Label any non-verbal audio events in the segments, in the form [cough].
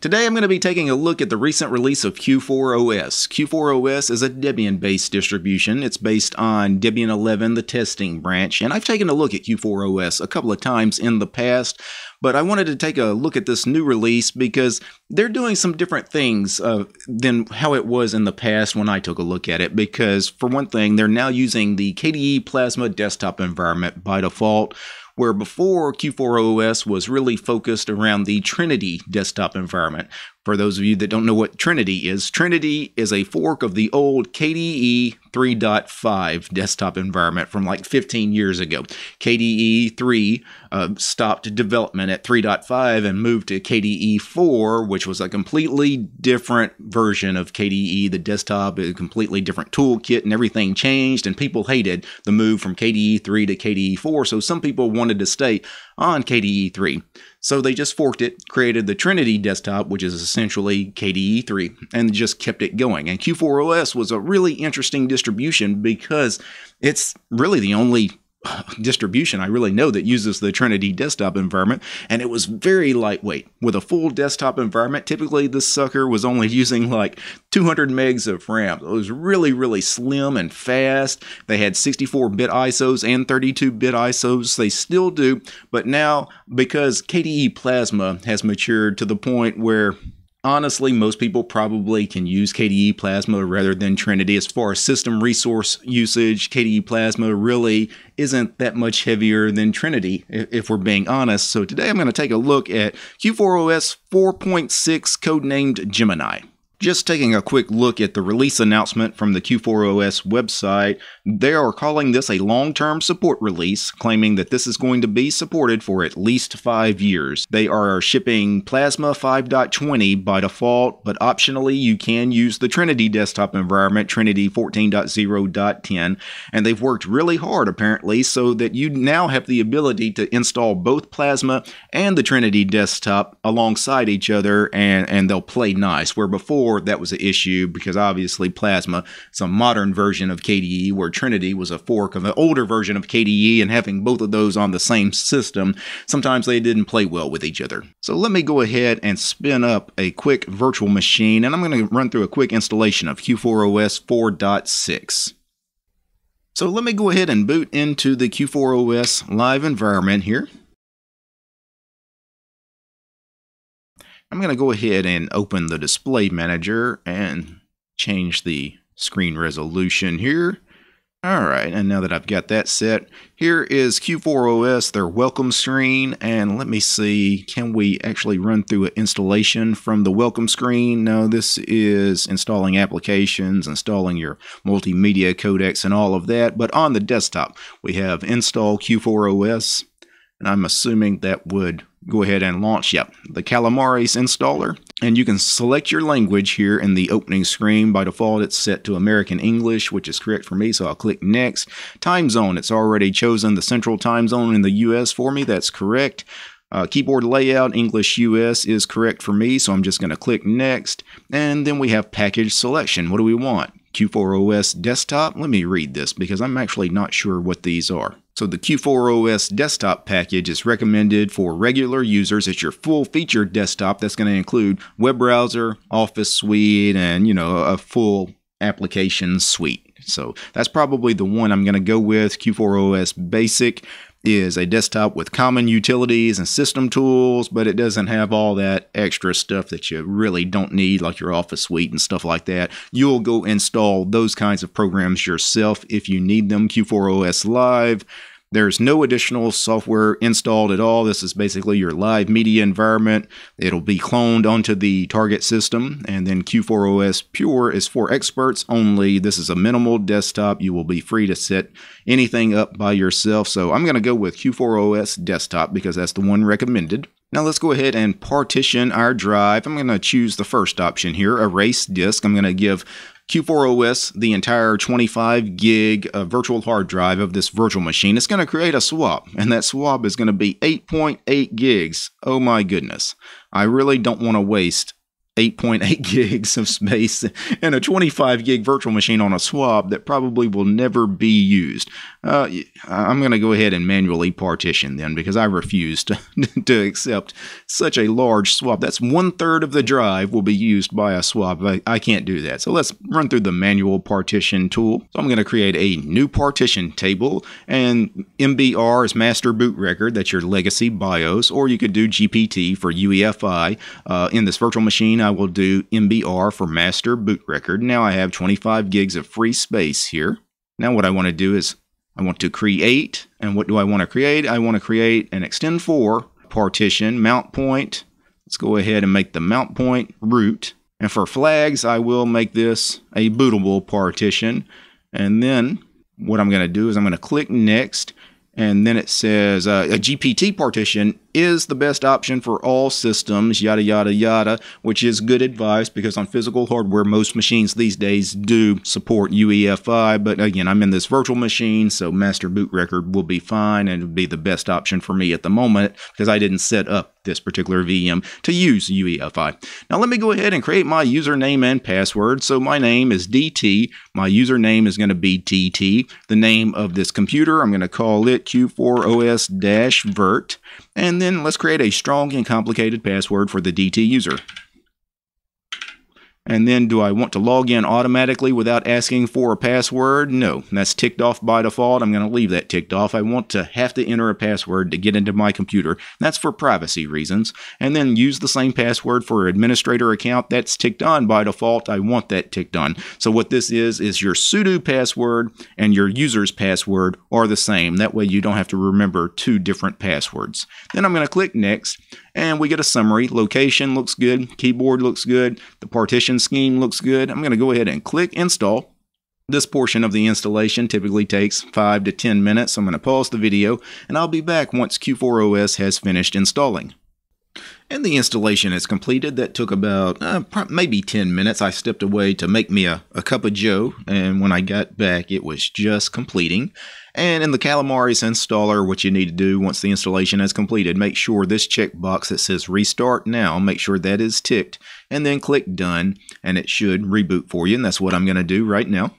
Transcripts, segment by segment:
Today I'm going to be taking a look at the recent release of Q4 OS. Q4 OS is a Debian-based distribution. It's based on Debian 11, the testing branch, and I've taken a look at Q4 OS a couple of times in the past, but I wanted to take a look at this new release because they're doing some different things uh, than how it was in the past when I took a look at it, because for one thing, they're now using the KDE Plasma desktop environment by default, where before Q4 OS was really focused around the Trinity desktop environment, for those of you that don't know what Trinity is, Trinity is a fork of the old KDE 3.5 desktop environment from like 15 years ago. KDE 3 uh, stopped development at 3.5 and moved to KDE 4, which was a completely different version of KDE. The desktop is a completely different toolkit and everything changed, and people hated the move from KDE 3 to KDE 4, so some people wanted to stay on KDE 3. So they just forked it, created the Trinity desktop, which is essentially KDE3, and just kept it going. And Q4OS was a really interesting distribution because it's really the only [sighs] distribution I really know that uses the Trinity desktop environment, and it was very lightweight. With a full desktop environment, typically this sucker was only using like 200 megs of RAM. It was really, really slim and fast. They had 64-bit ISOs and 32-bit ISOs. They still do, but now because KDE Plasma has matured to the point where honestly, most people probably can use KDE Plasma rather than Trinity. As far as system resource usage, KDE Plasma really isn't that much heavier than Trinity, if, we're being honest. So today I'm going to take a look at Q4OS 4.6, codenamed Gemini. Just taking a quick look at the release announcement from the Q4OS website, they are calling this a long term support release, claiming that this is going to be supported for at least five years. They are shipping Plasma 5.20 by default, but optionally you can use the Trinity desktop environment, Trinity 14.0.10, and they've worked really hard apparently so that you now have the ability to install both Plasma and the Trinity desktop alongside each other and, and they'll play nice, where before that was an issue because obviously Plasma, some modern version of KDE, where Trinity was a fork of an older version of KDE, and having both of those on the same system, sometimes they didn't play well with each other. So let me go ahead and spin up a quick virtual machine, and I'm going to run through a quick installation of Q4OS 4.6. So let me go ahead and boot into the Q4OS live environment here. I'm going to go ahead and open the display manager and change the screen resolution here. All right, and now that I've got that set, here is Q4OS, their welcome screen, and let me see, can we actually run through an installation from the welcome screen? No, this is installing applications, installing your multimedia codecs and all of that, but on the desktop, we have install Q4OS, and I'm assuming that would go ahead and launch, yep, the Calamares installer. And you can select your language here in the opening screen. By default, it's set to American English, which is correct for me, so I'll click Next. Time zone, it's already chosen the central time zone in the US for me, that's correct. Uh, keyboard layout, English US is correct for me, so I'm just going to click Next. And then we have package selection. What do we want? Q4OS desktop? Let me read this because I'm actually not sure what these are. So the Q4OS desktop package is recommended for regular users. It's your full-featured desktop that's going to include web browser, Office suite, and you know a full application suite. So that's probably the one I'm going to go with. Q4OS Basic is a desktop with common utilities and system tools, but it doesn't have all that extra stuff that you really don't need, like your Office suite and stuff like that. You'll go install those kinds of programs yourself if you need them. Q4OS Live there's no additional software installed at all. This is basically your live media environment. It'll be cloned onto the target system. And then Q4OS Pure is for experts only. This is a minimal desktop. You will be free to set anything up by yourself. So I'm going to go with Q4OS Desktop because that's the one recommended. Now let's go ahead and partition our drive. I'm going to choose the first option here, erase disk. I'm going to give Q4OS the entire 25 gig uh, virtual hard drive of this virtual machine. It's going to create a swap, and that swap is going to be 8.8 gigs. Oh my goodness. I really don't want to waste 8.8 [laughs] gigs of space and a 25 gig virtual machine on a swab that probably will never be used. Uh, I'm going to go ahead and manually partition then because I refuse to, [laughs] to accept such a large swab. That's one third of the drive will be used by a swab. I, I can't do that. So let's run through the manual partition tool. So I'm going to create a new partition table and MBR is master boot record. That's your legacy BIOS or you could do GPT for UEFI. Uh, in this virtual machine, I will do MBR for master boot record. Now I have 25 gigs of free space here. Now what I want to do is I want to create, and what do I want to create? I want to create an extend 4 partition mount point. Let's go ahead and make the mount point root. And for flags, I will make this a bootable partition. And then what I'm going to do is I'm going to click next, and then it says uh, a GPT partition is the best option for all systems, yada, yada, yada, which is good advice because on physical hardware, most machines these days do support UEFI. But again, I'm in this virtual machine, so master boot record will be fine and be the best option for me at the moment because I didn't set up this particular VM to use UEFI. Now let me go ahead and create my username and password. So my name is DT. My username is going to be TT. The name of this computer, I'm going to call it Q4OS-Vert. And and then let's create a strong and complicated password for the DT user. And then do I want to log in automatically without asking for a password? No, that's ticked off by default. I'm going to leave that ticked off. I want to have to enter a password to get into my computer. That's for privacy reasons. And then use the same password for administrator account. That's ticked on by default. I want that ticked on. So what this is, is your sudo password and your user's password are the same. That way you don't have to remember two different passwords. Then I'm going to click next and we get a summary. Location looks good, keyboard looks good, the partition scheme looks good. I'm going to go ahead and click install. This portion of the installation typically takes 5 to 10 minutes, so I'm going to pause the video and I'll be back once Q4OS has finished installing. And the installation is completed. That took about uh, maybe 10 minutes. I stepped away to make me a, a cup of joe, and when I got back, it was just completing. And in the Calamari's installer, what you need to do once the installation is completed, make sure this checkbox that says restart now, make sure that is ticked, and then click done, and it should reboot for you. And that's what I'm going to do right now.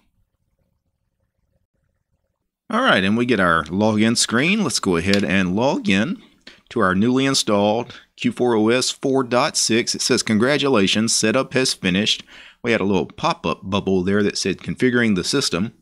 All right, and we get our login screen. Let's go ahead and log in to our newly installed Q4OS 4.6. It says, Congratulations, setup has finished. We had a little pop up bubble there that said configuring the system.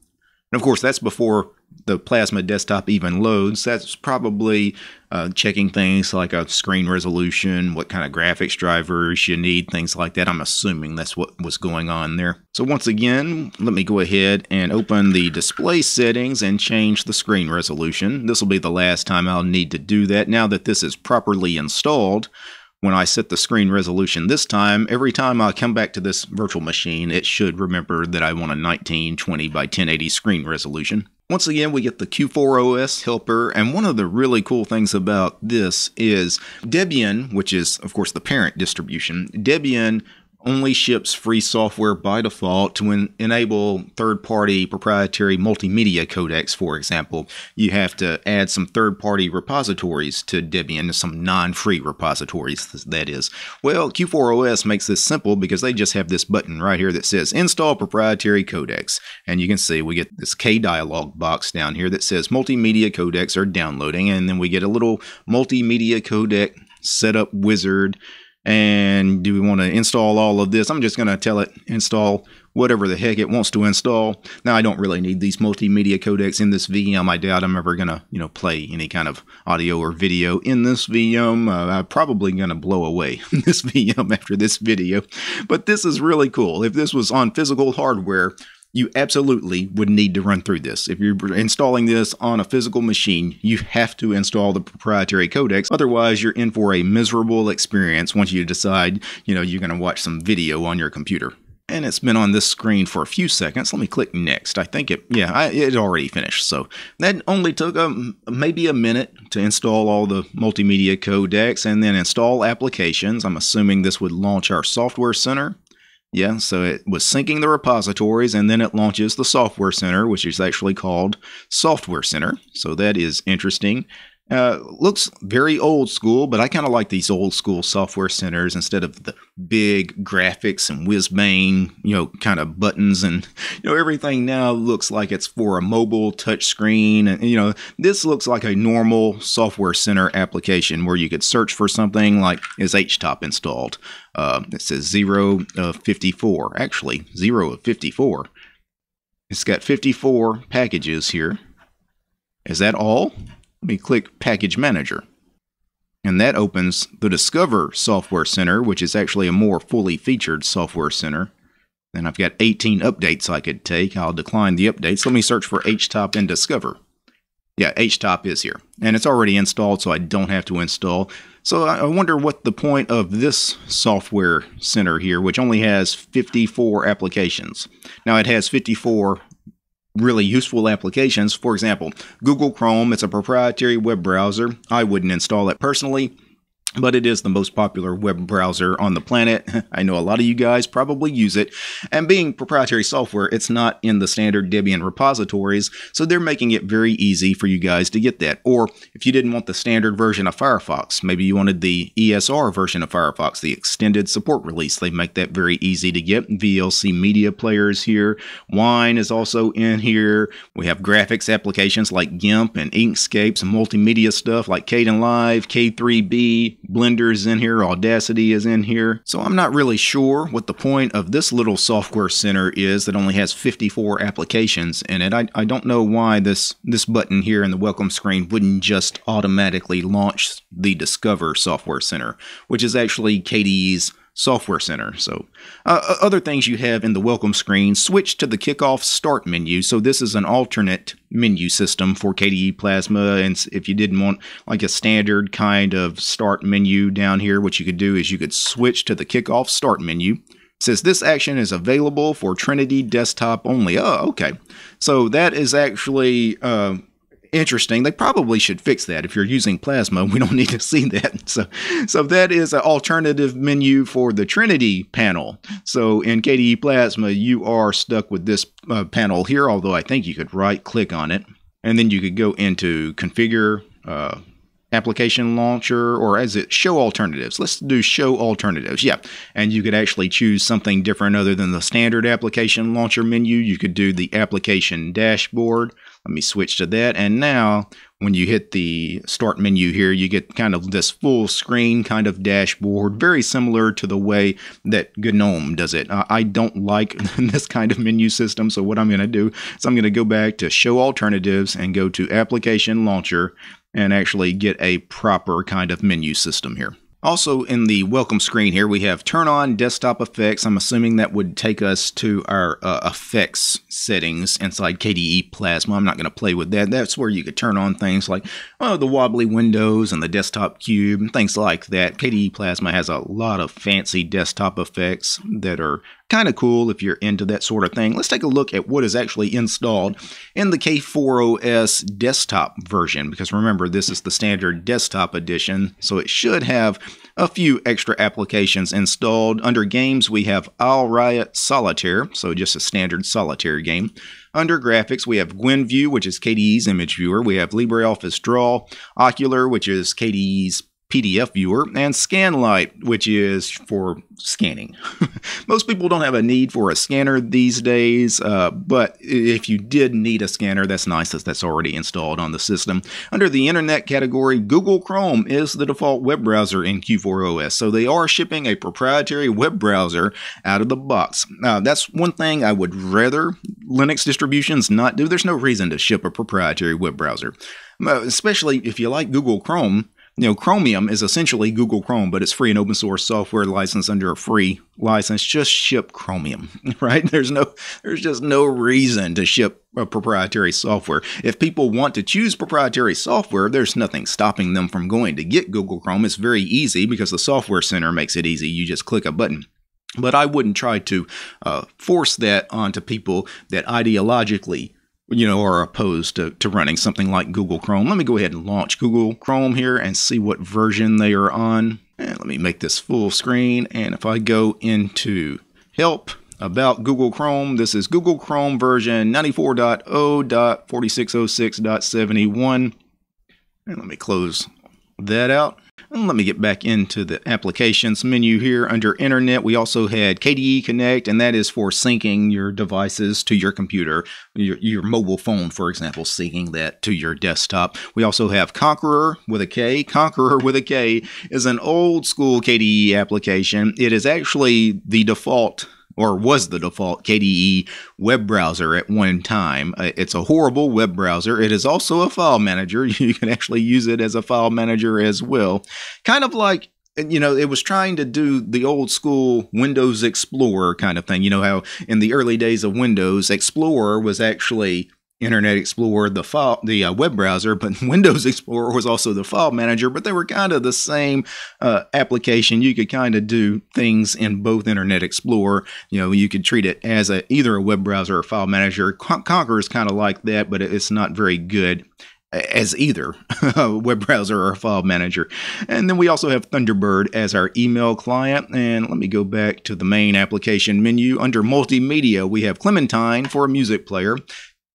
And of course, that's before the Plasma desktop even loads. That's probably uh, checking things like a screen resolution, what kind of graphics drivers you need, things like that. I'm assuming that's what was going on there. So once again, let me go ahead and open the display settings and change the screen resolution. This will be the last time I'll need to do that. Now that this is properly installed, when I set the screen resolution this time, every time I come back to this virtual machine, it should remember that I want a 1920 by 1080 screen resolution. Once again, we get the Q4OS helper, and one of the really cool things about this is Debian, which is, of course, the parent distribution, Debian only ships free software by default to en- enable third party proprietary multimedia codecs, for example. You have to add some third party repositories to Debian, some non free repositories, that is. Well, Q4OS makes this simple because they just have this button right here that says install proprietary codecs. And you can see we get this K dialog box down here that says multimedia codecs are downloading, and then we get a little multimedia codec setup wizard and do we want to install all of this? I'm just going to tell it install whatever the heck it wants to install. Now I don't really need these multimedia codecs in this VM. I doubt I'm ever going to, you know, play any kind of audio or video in this VM. Uh, I'm probably going to blow away [laughs] this VM after this video. But this is really cool. If this was on physical hardware, you absolutely would need to run through this. If you're installing this on a physical machine, you have to install the proprietary codecs. Otherwise, you're in for a miserable experience once you decide, you know, you're going to watch some video on your computer. And it's been on this screen for a few seconds. Let me click next. I think it, yeah, I, it already finished. So that only took a, um, maybe a minute to install all the multimedia codecs and then install applications. I'm assuming this would launch our software center yeah, so it was syncing the repositories and then it launches the Software Center, which is actually called Software Center. So that is interesting. Uh, looks very old school, but I kind of like these old school software centers instead of the big graphics and whiz bang, you know, kind of buttons and you know everything now looks like it's for a mobile touchscreen and you know this looks like a normal software center application where you could search for something like is HTOP installed? Uh, it says zero of fifty four, actually zero of fifty four. It's got 54 packages here. Is that all? Let me click Package Manager. And that opens the Discover Software Center, which is actually a more fully featured software center. And I've got 18 updates I could take. I'll decline the updates. Let me search for HTOP in Discover. Yeah, HTOP is here. And it's already installed, so I don't have to install. So I wonder what the point of this software center here, which only has 54 applications. Now, it has 54 really useful applications. For example, Google Chrome, it's a proprietary web browser. I wouldn't install it personally but it is the most popular web browser on the planet. [laughs] I know a lot of you guys probably use it, and being proprietary software, it's not in the standard Debian repositories, so they're making it very easy for you guys to get that. Or if you didn't want the standard version of Firefox, maybe you wanted the ESR version of Firefox, the extended support release, they make that very easy to get. VLC media players here, Wine is also in here. We have graphics applications like GIMP and Inkscapes and multimedia stuff like Caden Live, K3B, Blender is in here, Audacity is in here. So I'm not really sure what the point of this little software center is that only has 54 applications in it. I, I don't know why this, this button here in the welcome screen wouldn't just automatically launch the Discover Software Center, which is actually KDE's Software Center. So, uh, other things you have in the welcome screen, switch to the kickoff start menu. So, this is an alternate menu system for KDE Plasma. And if you didn't want like a standard kind of start menu down here, what you could do is you could switch to the kickoff start menu. It says this action is available for Trinity desktop only. Oh, okay. So, that is actually. Uh, interesting. They probably should fix that. If you're using Plasma, [laughs] we don't need to see that. [laughs] So, so that is an alternative menu for the Trinity panel. So in KDE Plasma, you are stuck with this uh, panel here, although I think you could right click on it. And then you could go into configure, uh, application launcher or as it show alternatives let's do show alternatives yeah and you could actually choose something different other than the standard application launcher menu you could do the application dashboard let me switch to that. And now when you hit the start menu here, you get kind of this full screen kind of dashboard, very similar to the way that GNOME does it. Uh, I don't like [laughs] this kind of menu system, so what I'm going to do is I'm going to go back to Show Alternatives and go to Application Launcher and actually get a proper kind of menu system here. Also in the welcome screen here, we have turn on desktop effects. I'm assuming that would take us to our uh, effects settings inside KDE Plasma. I'm not going to play with that. That's where you could turn on things like oh, the wobbly windows and the desktop cube and things like that. KDE Plasma has a lot of fancy desktop effects that are kind of cool if you're into that sort of thing. Let's take a look at what is actually installed in the K4OS desktop version, because remember, this is the standard desktop edition, so it should have a few extra applications installed. Under games, we have All Riot Solitaire, so just a standard solitaire game. Under graphics, we have GwenView, which is KDE's image viewer. We have LibreOffice Draw, Ocular, which is KDE's PDF viewer, and Scanlight, which is for scanning. [laughs] Most people don't have a need for a scanner these days, uh, but if you did need a scanner, that's nice that's already installed on the system. Under the internet category, Google Chrome is the default web browser in Q4 OS, so they are shipping a proprietary web browser out of the box. Uh, that's one thing I would rather Linux distributions not do. There's no reason to ship a proprietary web browser, uh, especially if you like Google Chrome you know, Chromium is essentially Google Chrome, but it's free and open source software licensed under a free license. Just ship Chromium, [laughs] right? There's no, there's just no reason to ship proprietary software. If people want to choose proprietary software, there's nothing stopping them from going to get Google Chrome. It's very easy because the Software Center makes it easy. You just click a button. But I wouldn't try to uh, force that onto people that ideologically you know, are opposed to, to running something like Google Chrome. Let me go ahead and launch Google Chrome here and see what version they are on. And let me make this full screen. And if I go into help about Google Chrome, this is Google Chrome version 94.0.4606.71. And let me close that out let me get back into the applications menu here under internet. We also had KDE Connect, and that is for syncing your devices to your computer, your, your mobile phone, for example, syncing that to your desktop. We also have Conqueror with a K. Conqueror with a K is an old school KDE application. It is actually the default or was the default KDE web browser at one time. Uh, it's a horrible web browser. It is also a file manager. [laughs] You can actually use it as a file manager as well. Kind of like you know, it was trying to do the old school Windows Explorer kind of thing. You know how in the early days of Windows, Explorer was actually Internet Explorer, the file, the uh, web browser, but [laughs] Windows Explorer was also the file manager, but they were kind of the same uh, application. You could kind of do things in both Internet Explorer. You know, you could treat it as a, either a web browser or file manager. Con- Conquer is kind of like that, but it's not very good as either [laughs] a web browser or a file manager. And then we also have Thunderbird as our email client. And let me go back to the main application menu. Under multimedia, we have Clementine for a music player,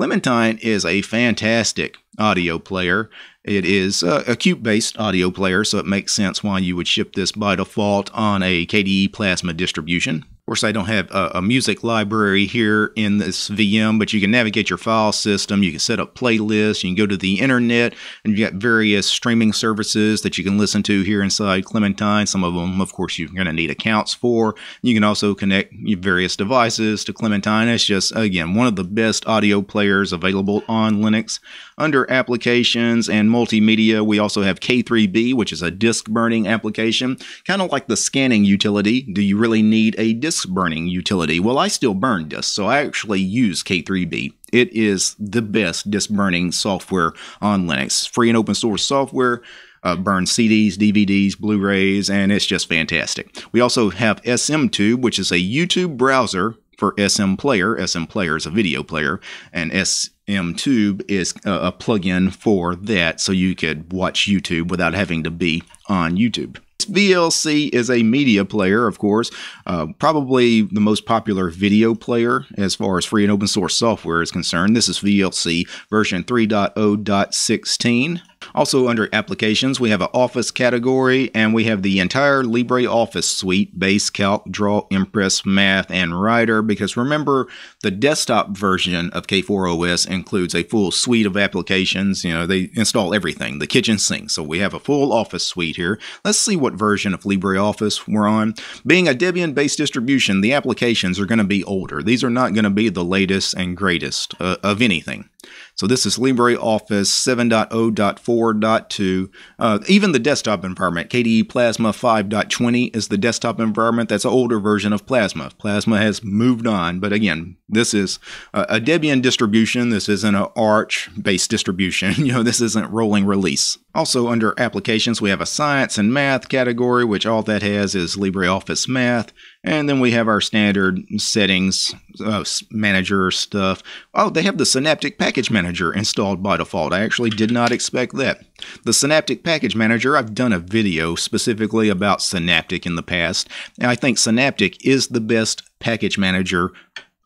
Clementine is a fantastic audio player. It is uh, a, a Cube based audio player, so it makes sense why you would ship this by default on a KDE Plasma distribution. Of course, I don't have a, a, music library here in this VM, but you can navigate your file system, you can set up playlists, you can go to the internet, and you have got various streaming services that you can listen to here inside Clementine. Some of them, of course, you're going to need accounts for. You can also connect various devices to Clementine. It's just, again, one of the best audio players available on Linux. Under applications and multimedia, we also have K3B, which is a disk burning application, kind of like the scanning utility. Do you really need a disk? burning utility. Well, I still burn discs, so I actually use K3B. It is the best disk burning software on Linux. Free and open source software. Uh, burns CDs, DVDs, Blu rays, and it's just fantastic. We also have SMTube, which is a YouTube browser for SM Player. SM Player is a video player, and SMTube is a, a plugin for that, so you could watch YouTube without having to be on YouTube. VLC is a media player, of course, uh, probably the most popular video player as far as free and open source software is concerned. This is VLC version 3.0.16. Also, under applications, we have an office category and we have the entire LibreOffice suite base, calc, draw, impress, math, and writer. Because remember, the desktop version of K4OS includes a full suite of applications. You know, they install everything, the kitchen sink. So we have a full office suite here. Let's see what version of LibreOffice we're on. Being a Debian based distribution, the applications are going to be older. These are not going to be the latest and greatest uh, of anything. So this is LibreOffice 7.0.4.2. Uh, even the desktop environment, KDE Plasma 5.20 is the desktop environment. That's an older version of Plasma. Plasma has moved on, but again, this is a Debian distribution. This isn't an Arch-based distribution. [laughs] you know, this isn't rolling release. Also under applications, we have a science and math category, which all that has is LibreOffice Math. And then we have our standard settings, uh, manager stuff. Oh, they have the Synaptic Package Manager installed by default. I actually did not expect that. The Synaptic Package Manager, I've done a video specifically about Synaptic in the past. And I think Synaptic is the best package manager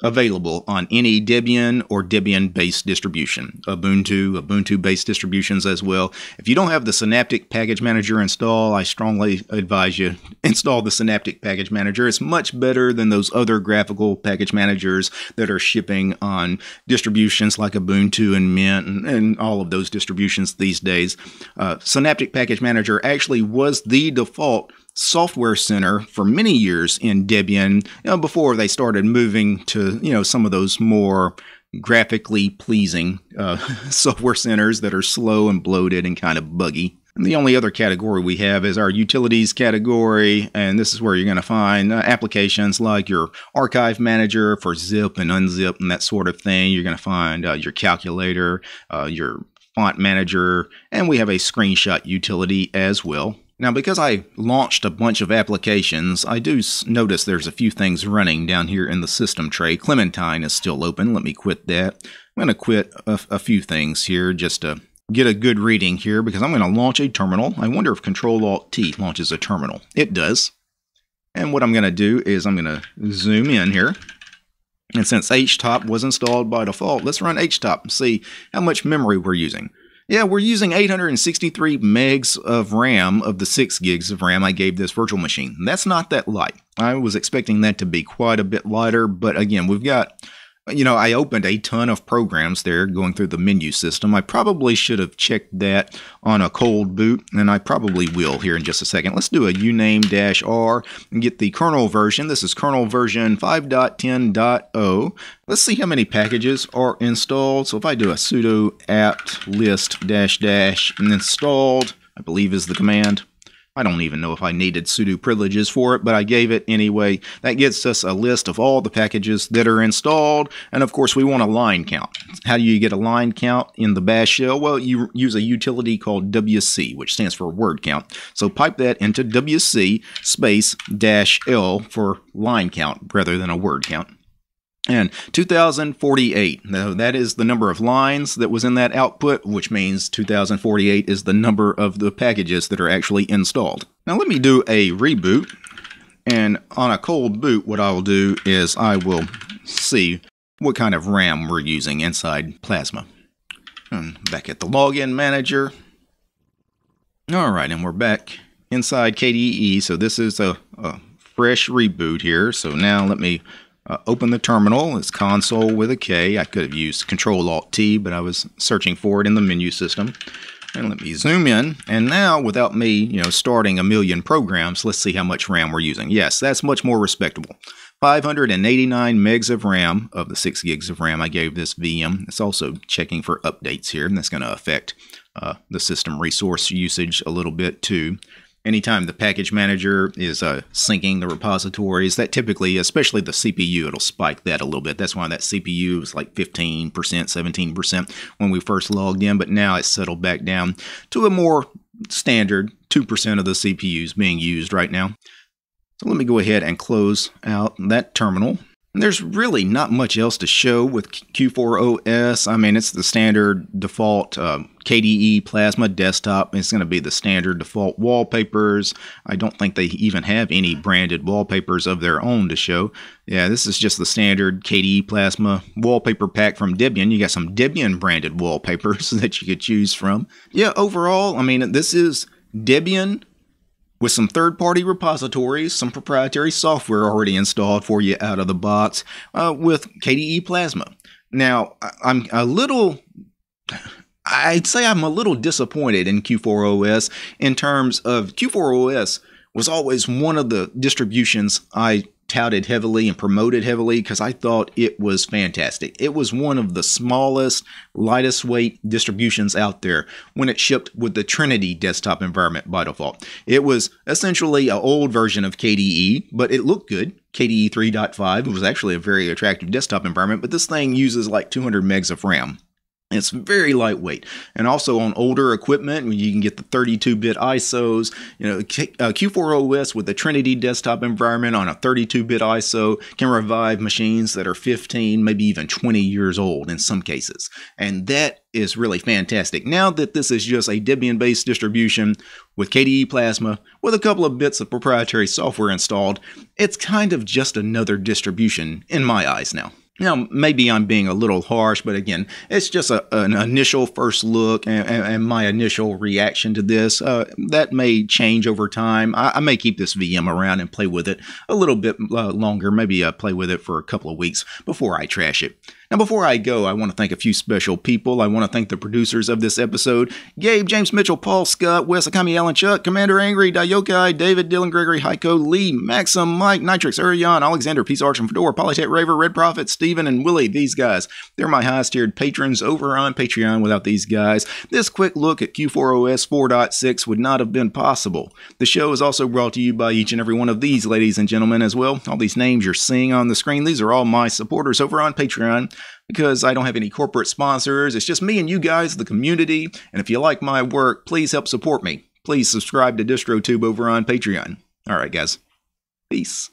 available on any Debian or Debian based distribution, Ubuntu, Ubuntu based distributions as well. If you don't have the Synaptic Package Manager installed, I strongly advise you [laughs] install the Synaptic Package Manager. It's much better than those other graphical package managers that are shipping on distributions like Ubuntu and Mint and, and all of those distributions these days. Uh, Synaptic Package Manager actually was the default software center for many years in Debian you know, before they started moving to you know some of those more graphically pleasing uh, [laughs] software centers that are slow and bloated and kind of buggy. And the only other category we have is our utilities category, and this is where you're going to find uh, applications like your archive manager for zip and unzip and that sort of thing. You're going to find uh, your calculator, uh, your font manager, and we have a screenshot utility as well. Now, because I launched a bunch of applications, I do notice there's a few things running down here in the system tray. Clementine is still open. Let me quit that. I'm going to quit a, a few things here just to get a good reading here because I'm going to launch a terminal. I wonder if Control-Alt-T launches a terminal. It does. And what I'm going to do is I'm going to zoom in here. And since HTOP was installed by default, let's run HTOP and see how much memory we're using. Yeah, we're using 863 megs of RAM of the 6 gigs of RAM I gave this virtual machine. That's not that light. I was expecting that to be quite a bit lighter, but again, we've got you know, I opened a ton of programs there going through the menu system. I probably should have checked that on a cold boot, and I probably will here in just a second. Let's do a uname-r and get the kernel version. This is kernel version 5.10.0. Let's see how many packages are installed. So if I do a sudo apt list dash dash and installed, I believe is the command. I don't even know if I needed sudo privileges for it, but I gave it anyway. That gets us a list of all the packages that are installed. And of course, we want a line count. How do you get a line count in the bash shell? Well, you use a utility called WC, which stands for word count. So pipe that into WC space dash L for line count rather than a word count. And 2048, now that is the number of lines that was in that output, which means 2048 is the number of the packages that are actually installed. Now let me do a reboot, and on a cold boot what I will do is I will see what kind of RAM we're using inside Plasma. And hmm, back at the login manager. Alright, and we're back inside KDE, so this is a, a fresh reboot here, so now let me uh, open the terminal. It's console with a K. I could have used Control Alt T, but I was searching for it in the menu system. And let me zoom in. And now, without me, you know, starting a million programs, let's see how much RAM we're using. Yes, that's much more respectable. 589 megs of RAM of the 6 gigs of RAM I gave this VM. It's also checking for updates here, and that's going to affect uh, the system resource usage a little bit too anytime the package manager is uh, syncing the repositories, that typically, especially the CPU, it'll spike that a little bit. That's why that CPU was like 15%, 17% when we first logged in, but now it's settled back down to a more standard 2% of the CPUs being used right now. So let me go ahead and close out that terminal there's really not much else to show with Q4OS. I mean, it's the standard default uh, um, KDE Plasma desktop. It's going to be the standard default wallpapers. I don't think they even have any branded wallpapers of their own to show. Yeah, this is just the standard KDE Plasma wallpaper pack from Debian. You got some Debian branded wallpapers [laughs] that you could choose from. Yeah, overall, I mean, this is Debian with some third party repositories, some proprietary software already installed for you out of the box uh, with KDE Plasma. Now, I'm a little. I'd say I'm a little disappointed in Q4OS in terms of Q4OS was always one of the distributions I touted heavily and promoted heavily because I thought it was fantastic. It was one of the smallest, lightest weight distributions out there when it shipped with the Trinity desktop environment by default. It was essentially an old version of KDE, but it looked good. KDE 3.5 was actually a very attractive desktop environment, but this thing uses like 200 megs of RAM. It's very lightweight, and also on older equipment, you can get the 32-bit ISOs. You know, Q4OS uh, with the Trinity desktop environment on a 32-bit ISO can revive machines that are 15, maybe even 20 years old in some cases, and that is really fantastic. Now that this is just a Debian-based distribution with KDE Plasma, with a couple of bits of proprietary software installed, it's kind of just another distribution in my eyes now you know, maybe I'm being a little harsh, but again, it's just a, an initial first look and, and, my initial reaction to this. Uh, that may change over time. I, I, may keep this VM around and play with it a little bit uh, longer, maybe uh, play with it for a couple of weeks before I trash it. Now, before I go, I want to thank a few special people. I want to thank the producers of this episode Gabe, James Mitchell, Paul Scott, Wes Akami, Alan Chuck, Commander Angry, Dayokai, David, Dylan Gregory, Heiko, Lee, Maxim, Mike, Nitrix, Urion, Alexander, Peace Arch and Fedora, Polytech Raver, Red Prophet, Steven, and Willie. These guys, they're my highest tiered patrons over on Patreon. Without these guys, this quick look at Q4OS 4.6 would not have been possible. The show is also brought to you by each and every one of these ladies and gentlemen as well. All these names you're seeing on the screen, these are all my supporters over on Patreon because I don't have any corporate sponsors. It's just me and you guys, the community. And if you like my work, please help support me. Please subscribe to DistroTube over on Patreon. All right, guys. Peace.